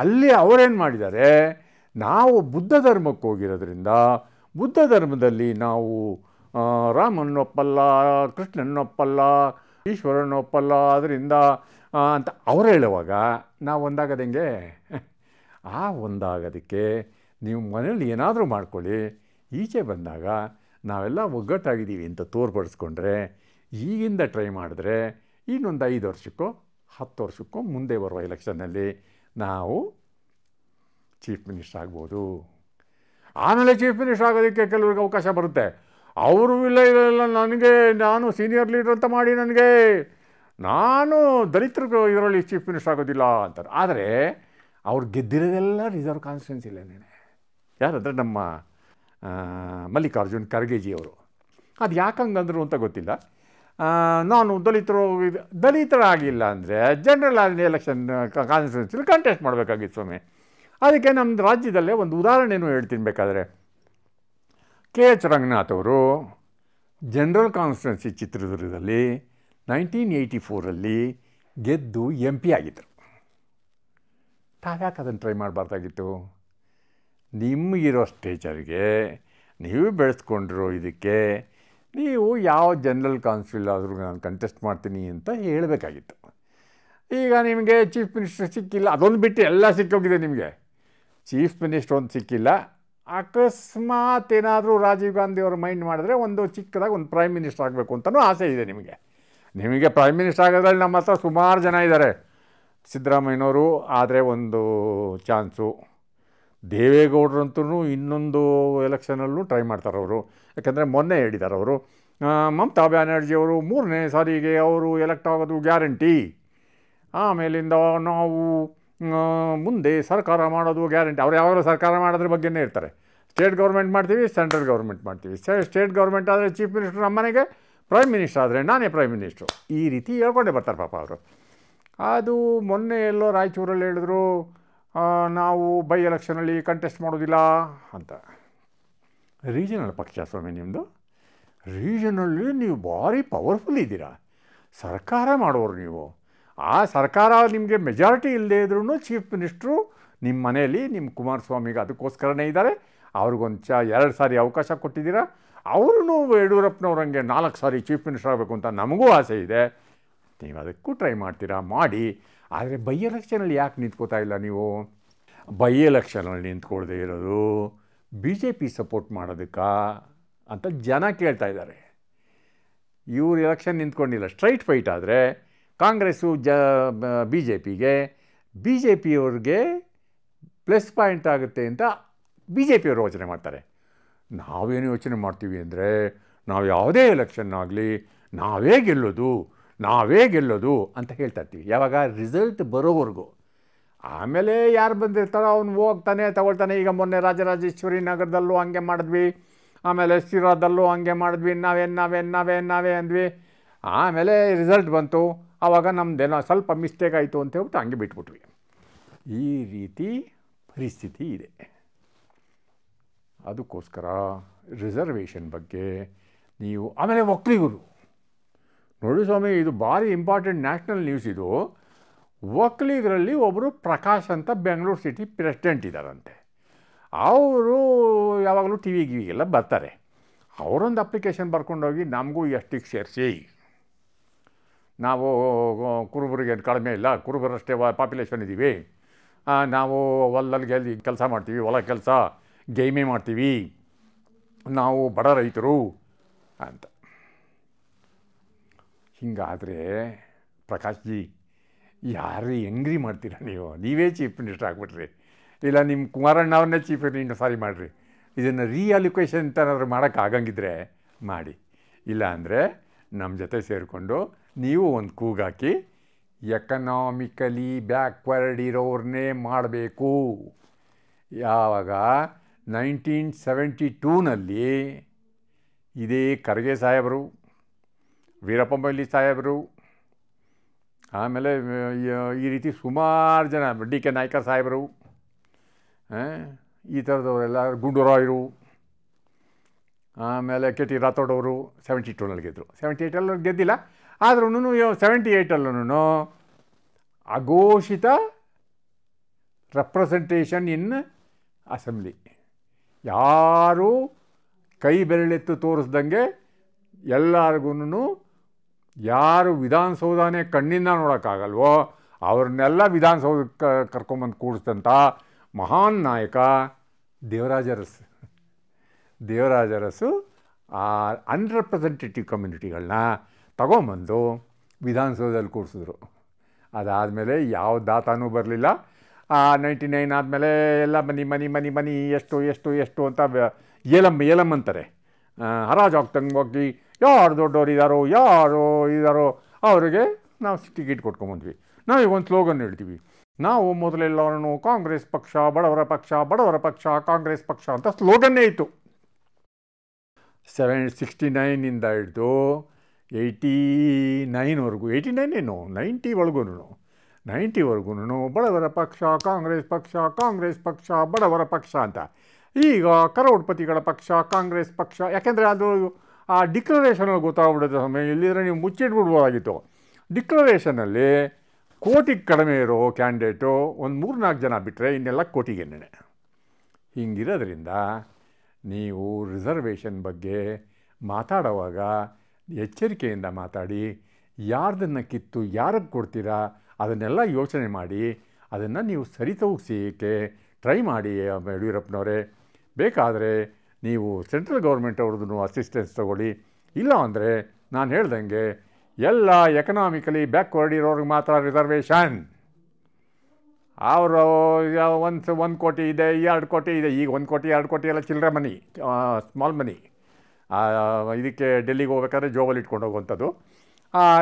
ಅಲ್ಲಿ ಅವರೇನು ಮಾಡಿದ್ದಾರೆ ನಾವು ಬುದ್ಧ ಧರ್ಮಕ್ಕೆ ಹೋಗಿರೋದ್ರಿಂದ ಬುದ್ಧ ಧರ್ಮದಲ್ಲಿ ನಾವು ರಾಮನೊಪ್ಪಲ್ಲ ಕೃಷ್ಣನೊಪ್ಪಲ್ಲ ಈಶ್ವರನೊಪ್ಪಲ್ಲ ಅದರಿಂದ ಅಂತ ಅವ್ರು ಹೇಳುವಾಗ ನಾವು ಒಂದಾಗದಂಗೆ ಹೆಂಗೆ ಆ ಒಂದಾಗೋದಕ್ಕೆ ನೀವು ಮನೇಲಿ ಏನಾದರೂ ಮಾಡ್ಕೊಳ್ಳಿ ಈಚೆ ಬಂದಾಗ ನಾವೆಲ್ಲ ಒಗ್ಗಟ್ಟಾಗಿದ್ದೀವಿ ಅಂತ ತೋರ್ಪಡಿಸ್ಕೊಂಡ್ರೆ ಈಗಿಂದ ಟ್ರೈ ಮಾಡಿದ್ರೆ ಇನ್ನೊಂದು ಐದು ವರ್ಷಕ್ಕೋ ಹತ್ತು ವರ್ಷಕ್ಕೋ ಮುಂದೆ ಬರುವ ಎಲೆಕ್ಷನ್ನಲ್ಲಿ ನಾವು ಚೀಫ್ ಮಿನಿಸ್ಟರ್ ಆಗ್ಬೋದು ಆಮೇಲೆ ಚೀಫ್ ಮಿನಿಸ್ಟರ್ ಆಗೋದಕ್ಕೆ ಕೆಲವ್ರಿಗೆ ಅವಕಾಶ ಬರುತ್ತೆ ಅವರು ಇಲ್ಲ ಇಲ್ಲ ನನಗೆ ನಾನು ಸೀನಿಯರ್ ಲೀಡರ್ ಅಂತ ಮಾಡಿ ನನಗೆ ನಾನು ದಲಿತರು ಇದರಲ್ಲಿ ಚೀಫ್ ಮಿನಿಸ್ಟರ್ ಆಗೋದಿಲ್ಲ ಅಂತಾರೆ ಆದರೆ ಅವ್ರು ಗೆದ್ದಿರೋದೆಲ್ಲ ರಿಸರ್ವ್ ಕಾನ್ಸ್ಟಿಟ್ಯೂನ್ಸಿಲೇನೆ ಯಾರಂದರೆ ನಮ್ಮ ಮಲ್ಲಿಕಾರ್ಜುನ್ ಖರ್ಗೆಜಿಯವರು ಅದು ಯಾಕಂಗಂದ್ರು ಅಂತ ಗೊತ್ತಿಲ್ಲ ನಾನು ದಲಿತರು ದಲಿತರಾಗಿಲ್ಲ ಅಂದರೆ ಜನರಲ್ ಆಗಿ ಎಲೆಕ್ಷನ್ ಕಾನ್ಸ್ಟಿಟ್ಯೂನ್ಸಿಲಿ ಕಂಟೆಸ್ಟ್ ಮಾಡಬೇಕಾಗಿತ್ತು ಸ್ವಾಮಿ ಅದಕ್ಕೆ ನಮ್ಮ ರಾಜ್ಯದಲ್ಲೇ ಒಂದು ಉದಾಹರಣೆಯೂ ಹೇಳ್ತೀನಿ ಬೇಕಾದರೆ ಕೆ ಎಚ್ ರಂಗನಾಥ್ ಅವರು ಜನರಲ್ ಕಾನ್ಸ್ಟೆನ್ಸಿ ಚಿತ್ರದುರ್ಗದಲ್ಲಿ ನೈನ್ಟೀನ್ ಏಯ್ಟಿ ಫೋರಲ್ಲಿ ಗೆದ್ದು ಎಂ ಪಿ ಆಗಿದ್ದರು ತಾವ್ಯಾಕೆ ಅದನ್ನು ಟ್ರೈ ಮಾಡಬಾರ್ದಾಗಿತ್ತು ನಿಮಗಿರೋ ಸ್ಟೇಚರ್ಗೆ ನೀವು ಬೆಳೆಸ್ಕೊಂಡಿರೋ ಇದಕ್ಕೆ ನೀವು ಯಾವ ಜನರಲ್ ಕಾನ್ಸ್ಟಿಲ್ ಆದರೂ ನಾನು ಕಂಟೆಸ್ಟ್ ಮಾಡ್ತೀನಿ ಅಂತ ಹೇಳಬೇಕಾಗಿತ್ತು ಈಗ ನಿಮಗೆ ಚೀಫ್ ಮಿನಿಸ್ಟರ್ ಸಿಕ್ಕಿಲ್ಲ ಅದೊಂದು ಬಿಟ್ಟು ಎಲ್ಲ ಸಿಕ್ಕೋಗಿದೆ ನಿಮಗೆ ಚೀಫ್ ಮಿನಿಸ್ಟರ್ ಒಂದು ಸಿಕ್ಕಿಲ್ಲ ಅಕಸ್ಮಾತ್ ಏನಾದರೂ ರಾಜೀವ್ ಗಾಂಧಿ ಅವರು ಮೈಂಡ್ ಮಾಡಿದ್ರೆ ಒಂದು ಚಿಕ್ಕದಾಗಿ ಒಂದು ಪ್ರೈಮ್ ಮಿನಿಸ್ಟರ್ ಆಗಬೇಕು ಅಂತಲೂ ಆಸೆ ಇದೆ ನಿಮಗೆ ನಿಮಗೆ ಪ್ರೈಮ್ ಮಿನಿಸ್ಟರ್ ಆಗೋದ್ರಲ್ಲಿ ನಮ್ಮ ಹತ್ರ ಸುಮಾರು ಜನ ಇದ್ದಾರೆ ಸಿದ್ದರಾಮಯ್ಯನವರು ಆದರೆ ಒಂದು ಚಾನ್ಸು ದೇವೇಗೌಡರಂತೂ ಇನ್ನೊಂದು ಎಲೆಕ್ಷನಲ್ಲೂ ಟ್ರೈ ಮಾಡ್ತಾರೆ ಅವರು ಯಾಕೆಂದರೆ ಮೊನ್ನೆ ಹೇಳಿದ್ದಾರೆ ಅವರು ಮಮತಾ ಬ್ಯಾನರ್ಜಿಯವರು ಮೂರನೇ ಸಾರಿಗೆ ಅವರು ಎಲೆಕ್ಟ್ ಆಗೋದು ಗ್ಯಾರಂಟಿ ಆಮೇಲಿಂದ ನಾವು ಮುಂದೆ ಸರ್ಕಾರ ಮಾಡೋದು ಗ್ಯಾರಂಟಿ ಅವ್ರು ಯಾವಾಗಲೂ ಸರ್ಕಾರ ಮಾಡೋದ್ರ ಬಗ್ಗೆನೇ ಇರ್ತಾರೆ ಸ್ಟೇಟ್ ಗೌರ್ಮೆಂಟ್ ಮಾಡ್ತೀವಿ ಸೆಂಟ್ರಲ್ ಗೌರ್ಮೆಂಟ್ ಮಾಡ್ತೀವಿ ಸ್ಟೇಟ್ ಗೌರ್ಮೆಂಟ್ ಆದರೆ ಚೀಫ್ ಮಿನಿಸ್ಟ್ರು ನಮ್ಮನೆಗೆ ಪ್ರೈಮ್ ಮಿನಿಸ್ಟರ್ ಆದರೆ ನಾನೇ ಪ್ರೈಮ್ ಮಿನಿಸ್ಟ್ರು ಈ ರೀತಿ ಹೇಳ್ಕೊಂಡೇ ಬರ್ತಾರೆ ಪಾಪ ಅವರು ಅದು ಮೊನ್ನೆ ಎಲ್ಲೋ ರಾಯಚೂರಲ್ಲಿ ಹೇಳಿದ್ರು ನಾವು ಬೈ ಎಲೆಕ್ಷನಲ್ಲಿ ಕಂಟೆಸ್ಟ್ ಮಾಡೋದಿಲ್ಲ ಅಂತ ರೀಜನಲ್ ಪಕ್ಷ ಸ್ವಾಮಿ ನಿಮ್ಮದು ರೀಜನಲ್ಲಿ ನೀವು ಭಾರಿ ಪವರ್ಫುಲ್ ಇದ್ದೀರಾ ಸರ್ಕಾರ ಮಾಡೋರು ನೀವು ಆ ಸರ್ಕಾರ ನಿಮಗೆ ಮೆಜಾರಿಟಿ ಇಲ್ಲದೇ ಇದ್ರೂ ಚೀಫ್ ಮಿನಿಸ್ಟ್ರು ನಿಮ್ಮ ಮನೆಯಲ್ಲಿ ನಿಮ್ಮ ಕುಮಾರಸ್ವಾಮಿಗೆ ಅದಕ್ಕೋಸ್ಕರನೇ ಇದ್ದಾರೆ ಅವ್ರಿಗೊಂಚ ಎರಡು ಸಾರಿ ಅವಕಾಶ ಕೊಟ್ಟಿದ್ದೀರಾ ಅವ್ರೂ ಯಡಿಯೂರಪ್ಪನವ್ರಂಗೆ ನಾಲ್ಕು ಸಾರಿ ಚೀಫ್ ಮಿನಿಸ್ಟರ್ ಆಗಬೇಕು ಅಂತ ನಮಗೂ ಆಸೆ ಇದೆ ನೀವು ಅದಕ್ಕೂ ಟ್ರೈ ಮಾಡ್ತೀರಾ ಮಾಡಿ ಆದರೆ ಬೈ ಎಲೆಕ್ಷನಲ್ಲಿ ಯಾಕೆ ನಿಂತ್ಕೋತಾ ಇಲ್ಲ ನೀವು ಬೈ ಎಲೆಕ್ಷನಲ್ಲಿ ನಿಂತ್ಕೊಳ್ದೇ ಇರೋದು ಬಿ ಜೆ ಪಿ ಸಪೋರ್ಟ್ ಮಾಡೋದಕ್ಕಾ ಅಂತ ಜನ ಕೇಳ್ತಾ ಇದ್ದಾರೆ ಇವರು ಎಲೆಕ್ಷನ್ ನಿಂತ್ಕೊಂಡಿಲ್ಲ ಸ್ಟ್ರೈಟ್ ಫೈಟ್ ಆದರೆ ಕಾಂಗ್ರೆಸ್ಸು ಜ ಬಿ ಜೆ ಪಿಗೆ ಬಿ ಜೆ ಪಿಯವ್ರಿಗೆ ಪ್ಲಸ್ ಪಾಯಿಂಟ್ ಆಗುತ್ತೆ ಅಂತ ಬಿ ಜೆ ಪಿಯವರು ಯೋಚನೆ ಮಾಡ್ತಾರೆ ನಾವೇನು ಯೋಚನೆ ಮಾಡ್ತೀವಿ ಅಂದರೆ ನಾವು ಯಾವುದೇ ಎಲೆಕ್ಷನ್ ಆಗಲಿ ನಾವೇ ಗೆಲ್ಲೋದು ನಾವೇ ಗೆಲ್ಲೋದು ಅಂತ ಹೇಳ್ತಾ ಇರ್ತೀವಿ ಯಾವಾಗ ರಿಸಲ್ಟ್ ಬರೋವರೆಗೂ ಆಮೇಲೆ ಯಾರು ಬಂದಿರ್ತಾರೋ ಅವ್ನು ಹೋಗ್ತಾನೆ ತಗೊಳ್ತಾನೆ ಈಗ ಮೊನ್ನೆ ರಾಜರಾಜೇಶ್ವರಿ ನಗರದಲ್ಲೂ ಹಂಗೆ ಮಾಡಿದ್ವಿ ಆಮೇಲೆ ಶಿರಾದಲ್ಲೂ ಹಂಗೆ ಮಾಡಿದ್ವಿ ನಾವೇನು ನಾವೇನು ನಾವೇನು ನಾವೇ ಅಂದ್ವಿ ಆಮೇಲೆ ರಿಸಲ್ಟ್ ಬಂತು ಆವಾಗ ನಮ್ಮದೇನೋ ಸ್ವಲ್ಪ ಮಿಸ್ಟೇಕ್ ಆಯಿತು ಅಂತ ಹೇಳ್ಬಿಟ್ಟು ಹಂಗೆ ಬಿಟ್ಬಿಟ್ವಿ ಈ ರೀತಿ ಪರಿಸ್ಥಿತಿ ಇದೆ ಅದಕ್ಕೋಸ್ಕರ ರಿಸರ್ವೇಷನ್ ಬಗ್ಗೆ ನೀವು ಆಮೇಲೆ ಒಕ್ಕಲಿಗರು ನೋಡಿ ಸ್ವಾಮಿ ಇದು ಭಾರಿ ಇಂಪಾರ್ಟೆಂಟ್ ನ್ಯಾಷನಲ್ ನ್ಯೂಸ್ ಇದು ಒಕ್ಕಲಿಗರಲ್ಲಿ ಒಬ್ಬರು ಪ್ರಕಾಶ್ ಅಂತ ಬೆಂಗಳೂರು ಸಿಟಿ ಪ್ರೆಸಿಡೆಂಟ್ ಇದ್ದಾರಂತೆ ಅವರು ಯಾವಾಗಲೂ ಟಿ ವಿ ಗಿವಿಗೆಲ್ಲ ಬರ್ತಾರೆ ಅವರೊಂದು ಅಪ್ಲಿಕೇಶನ್ ಬರ್ಕೊಂಡೋಗಿ ನಮಗೂ ಎಷ್ಟಿಗೆ ಸೇರಿಸಿ ನಾವು ಕುರುಬರಿಗೆ ಕಡಿಮೆ ಇಲ್ಲ ಕುರುಬರಷ್ಟೇ ಪಾಪ್ಯುಲೇಷನ್ ಇದ್ದೀವಿ ನಾವು ಹೊಲದಲ್ಲಿ ಅಲ್ಲಿ ಕೆಲಸ ಮಾಡ್ತೀವಿ ಹೊಲ ಕೆಲಸ ಗೇಮೆ ಮಾಡ್ತೀವಿ ನಾವು ಬಡ ರೈತರು ಅಂತ ಹಿಂಗಾದರೆ ಪ್ರಕಾಶ್ ಜಿ ಯಾರು ಎಂಗ್ರಿ ಮಾಡ್ತೀರ ನೀವು ನೀವೇ ಚೀಫ್ ಮಿನಿಸ್ಟರ್ ಆಗಿಬಿಟ್ರಿ ಇಲ್ಲ ನಿಮ್ಮ ಕುಮಾರಣ್ಣ ಅವ್ರನ್ನೇ ಚೀಫ್ ಮಿನಿಸ್ಟರ್ ಸಾರಿ ಮಾಡಿರಿ ಇದನ್ನು ರೀಅಲಿಕೇಶನ್ ಏನಾದರೂ ಮಾಡೋಕ್ಕಾಗಂಗಿದ್ರೆ ಮಾಡಿ ಇಲ್ಲ ಅಂದರೆ ನಮ್ಮ ಜೊತೆ ಸೇರಿಕೊಂಡು ನೀವು ಒಂದು ಕೂಗಾಕಿ ಎಕನಾಮಿಕಲಿ ಬ್ಯಾಕ್ವರ್ಡ್ ಇರೋರನ್ನೇ ಮಾಡಬೇಕು ಯಾವಾಗ ನೈನ್ಟೀನ್ ಸೆವೆಂಟಿ ಟೂನಲ್ಲಿ ಇದೇ ಖರ್ಗೆ ಸಾಹೇಬರು ವೀರಪ್ಪ ಮೊಯ್ಲಿ ಸಾಹೇಬರು ಆಮೇಲೆ ಈ ರೀತಿ ಸುಮಾರು ಜನ ಡಿ ಕೆ ನಾಯ್ಕ ಸಾಹೇಬರು ಈ ಥರದವರೆಲ್ಲ ಗುಂಡೂರಾಯರು ಆಮೇಲೆ ಕೆ ಟಿ ರಾಥೋಡವರು ಸೆವೆಂಟಿ ಟೂನಲ್ಲಿ ಗೆದ್ದರು ಸೆವೆಂಟಿ ಏಯ್ಟಲ್ಲಿ ಗೆದ್ದಿಲ್ಲ ಆದ್ರೂ ಸೆವೆಂಟಿ ಏಯ್ಟಲ್ಲೂ ಅಘೋಷಿತ ರೆಪ್ರೆಸೆಂಟೇಷನ್ ಇನ್ ಅಸೆಂಬ್ಲಿ ಯಾರೂ ಕೈ ಬೆರಳೆತ್ತು ತೋರಿಸ್ದಂಗೆ ಎಲ್ಲರಿಗೂ ಯಾರು ವಿಧಾನಸೌಧನೇ ಕಣ್ಣಿಂದ ನೋಡೋಕ್ಕಾಗಲ್ವೋ ಅವ್ರನ್ನೆಲ್ಲ ವಿಧಾನಸೌಧಕ್ಕೆ ಕರ್ಕೊಂಬಂದು ಕೂಡಿಸಿದಂಥ ಮಹಾನ್ ನಾಯಕ ದೇವರಾಜರಸ್ ದೇವರಾಜರಸು ಆ ಅನ್ರೆಪ್ರೆಸೆಂಟೇಟಿವ್ ಕಮ್ಯುನಿಟಿಗಳನ್ನ ತಗೊಂಬಂದು ವಿಧಾನಸೌಧದಲ್ಲಿ ಕೂರಿಸಿದ್ರು ಅದಾದಮೇಲೆ ಯಾವ ದಾತಾನೂ ಬರಲಿಲ್ಲ ಆ ನೈಂಟಿ ನೈನ್ ಆದಮೇಲೆ ಎಲ್ಲ ಮನಿ ಮನಿ ಮನಿ ಮನಿ ಎಷ್ಟು ಎಷ್ಟು ಎಷ್ಟು ಅಂತ ಏಲಮ್ಮ ಏಲಮ್ ಅಂತಾರೆ ಹರಾಜು ಆಗ್ತಂಗೆ ಹೋಗಿ ಯಾರು ಇದ್ದಾರೋ ಯಾರು ಇದ್ದಾರೋ ಅವರಿಗೆ ನಾವು ಟಿಕೆಟ್ ಕೊಟ್ಕೊಂಬಂದ್ವಿ ಈಗ ಒಂದು ಸ್ಲೋಗನ್ ಹೇಳ್ತೀವಿ ನಾವು ಮೊದಲೆಲ್ಲರೂ ಕಾಂಗ್ರೆಸ್ ಪಕ್ಷ ಬಡವರ ಪಕ್ಷ ಬಡವರ ಪಕ್ಷ ಕಾಂಗ್ರೆಸ್ ಪಕ್ಷ ಅಂತ ಸ್ಲೋಗನ್ನೇ ಇತ್ತು ಸೆವೆನ್ ಸಿಕ್ಸ್ಟಿ ನೈನಿಂದ ಹಿಡಿದು ಏಯ್ಟಿ ನೈನ್ವರೆಗೂ ಏಯ್ಟಿ ನೈನೇನು ನೈಂಟಿವರೆಗೂ ನೈಂಟಿವರೆಗೂ ಬಡವರ ಪಕ್ಷ ಕಾಂಗ್ರೆಸ್ ಪಕ್ಷ ಕಾಂಗ್ರೆಸ್ ಪಕ್ಷ ಬಡವರ ಪಕ್ಷ ಅಂತ ಈಗ ಕರೋಡ್ಪತಿಗಳ ಪಕ್ಷ ಕಾಂಗ್ರೆಸ್ ಪಕ್ಷ ಯಾಕೆಂದರೆ ಅದು ಆ ಡಿಕ್ಲರೇಷನಲ್ಲಿ ಗೊತ್ತಾಗ್ಬಿಡುತ್ತೆ ಸಮಯ ಇಲ್ಲಿದ್ರೆ ನೀವು ಮುಚ್ಚಿಟ್ಬಿಡ್ಬೋದಾಗಿತ್ತು ಡಿಕ್ಲರೇಷನಲ್ಲಿ ಕೋಟಿಗೆ ಕಡಿಮೆ ಇರೋ ಕ್ಯಾಂಡಿಡೇಟು ಒಂದು ನಾಲ್ಕು ಜನ ಬಿಟ್ಟರೆ ಇನ್ನೆಲ್ಲ ಕೋಟಿಗೆ ನೆನೆ ಹಿಂಗಿರೋದ್ರಿಂದ ನೀವು ರಿಸರ್ವೇಷನ್ ಬಗ್ಗೆ ಮಾತಾಡುವಾಗ ಎಚ್ಚರಿಕೆಯಿಂದ ಮಾತಾಡಿ ಯಾರ್ದನ್ನು ಕಿತ್ತು ಯಾರಿಗೆ ಕೊಡ್ತೀರಾ ಅದನ್ನೆಲ್ಲ ಯೋಚನೆ ಮಾಡಿ ಅದನ್ನು ನೀವು ತೋಗಿಸಿಕೆ ಟ್ರೈ ಮಾಡಿ ಯಡಿಯೂರಪ್ಪನವರೇ ಬೇಕಾದರೆ ನೀವು ಸೆಂಟ್ರಲ್ ಗೌರ್ಮೆಂಟ್ ಅವ್ರದ್ದು ಅಸಿಸ್ಟೆನ್ಸ್ ತೊಗೊಳ್ಳಿ ಇಲ್ಲ ಅಂದರೆ ನಾನು ಹೇಳ್ದಂಗೆ ಎಲ್ಲ ಎಕನಾಮಿಕಲಿ ಬ್ಯಾಕ್ವರ್ಡ್ ಇರೋರಿಗೆ ಮಾತ್ರ ರಿಸರ್ವೇಷನ್ ಅವರು ಒಂದು ಒಂದು ಕೋಟಿ ಇದೆ ಎರಡು ಕೋಟಿ ಇದೆ ಈಗ ಒಂದು ಕೋಟಿ ಎರಡು ಕೋಟಿ ಎಲ್ಲ ಚಿಲ್ಲರೆ ಮನಿ ಸ್ಮಾಲ್ ಮನಿ ಇದಕ್ಕೆ ಡೆಲ್ಲಿಗೆ ಹೋಗ್ಬೇಕಾದ್ರೆ ಜೋಬಲ್ಲಿ ಇಟ್ಕೊಂಡು ಹೋಗುವಂಥದ್ದು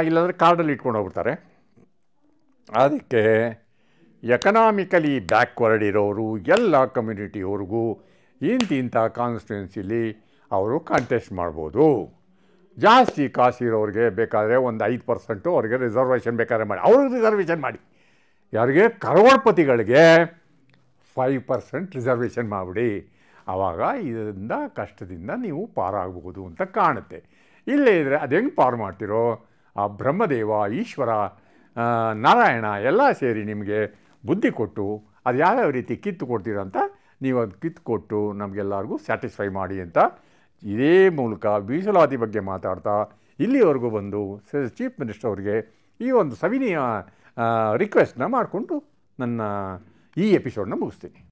ಇಲ್ಲಾಂದರೆ ಕಾರ್ಡಲ್ಲಿ ಇಟ್ಕೊಂಡು ಹೋಗ್ಬಿಡ್ತಾರೆ ಅದಕ್ಕೆ ಎಕನಾಮಿಕಲಿ ಬ್ಯಾಕ್ವರ್ಡ್ ಇರೋರು ಎಲ್ಲ ಕಮ್ಯುನಿಟಿಯವ್ರಿಗೂ ಇಂಥ ಕಾನ್ಸ್ಟಿಟ್ಯೂನ್ಸಿಲಿ ಅವರು ಕಾಂಟೆಸ್ಟ್ ಮಾಡ್ಬೋದು ಜಾಸ್ತಿ ಇರೋರಿಗೆ ಬೇಕಾದರೆ ಒಂದು ಐದು ಪರ್ಸೆಂಟು ಅವ್ರಿಗೆ ರಿಸರ್ವೇಷನ್ ಬೇಕಾದ್ರೆ ಮಾಡಿ ಅವ್ರಿಗೆ ರಿಸರ್ವೇಷನ್ ಮಾಡಿ ಯಾರಿಗೆ ಕರೋಡ್ಪತಿಗಳಿಗೆ ಫೈವ್ ಪರ್ಸೆಂಟ್ ರಿಸರ್ವೇಷನ್ ಮಾಡಿಬಿಡಿ ಆವಾಗ ಇದರಿಂದ ಕಷ್ಟದಿಂದ ನೀವು ಪಾರಾಗಬಹುದು ಅಂತ ಕಾಣುತ್ತೆ ಇಲ್ಲೇ ಇದ್ದರೆ ಅದು ಹೆಂಗೆ ಪಾರು ಮಾಡ್ತಿರೋ ಆ ಬ್ರಹ್ಮದೇವ ಈಶ್ವರ ನಾರಾಯಣ ಎಲ್ಲ ಸೇರಿ ನಿಮಗೆ ಬುದ್ಧಿ ಕೊಟ್ಟು ಅದು ಯಾವ್ಯಾವ ರೀತಿ ಕಿತ್ತು ಕೊಡ್ತೀರಾ ಅಂತ ನೀವು ಅದು ಕಿತ್ತು ಕೊಟ್ಟು ನಮಗೆಲ್ಲರಿಗೂ ಸ್ಯಾಟಿಸ್ಫೈ ಮಾಡಿ ಅಂತ ಇದೇ ಮೂಲಕ ಮೀಸಲಾತಿ ಬಗ್ಗೆ ಮಾತಾಡ್ತಾ ಇಲ್ಲಿವರೆಗೂ ಬಂದು ಚೀಫ್ ಮಿನಿಸ್ಟರ್ ಅವರಿಗೆ ಈ ಒಂದು ಸವಿನಿಯ ರಿಕ್ವೆಸ್ಟನ್ನ ಮಾಡಿಕೊಂಡು ನನ್ನ ಈ ಎಪಿಸೋಡ್ನ ಮುಗಿಸ್ತೀನಿ